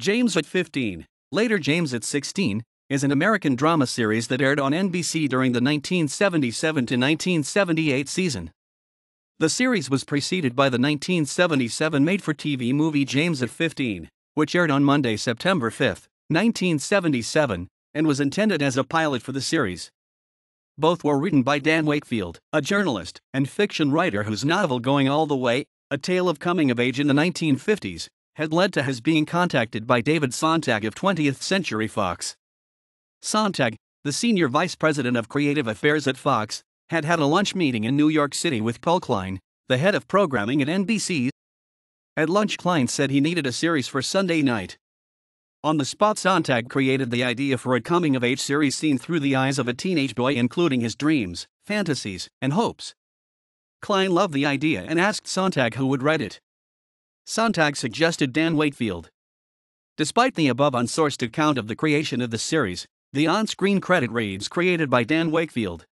James at 15, later James at 16, is an American drama series that aired on NBC during the 1977 to 1978 season. The series was preceded by the 1977 made for TV movie James at 15, which aired on Monday, September 5, 1977, and was intended as a pilot for the series. Both were written by Dan Wakefield, a journalist and fiction writer whose novel Going All the Way, A Tale of Coming of Age in the 1950s, had led to his being contacted by David Sontag of 20th Century Fox. Sontag, the senior vice president of creative affairs at Fox, had had a lunch meeting in New York City with Paul Klein, the head of programming at NBC. At lunch, Klein said he needed a series for Sunday night. On the spot, Sontag created the idea for a coming of age series seen through the eyes of a teenage boy, including his dreams, fantasies, and hopes. Klein loved the idea and asked Sontag who would write it. Sontag suggested Dan Wakefield. Despite the above unsourced account of the creation of the series, the on screen credit reads created by Dan Wakefield.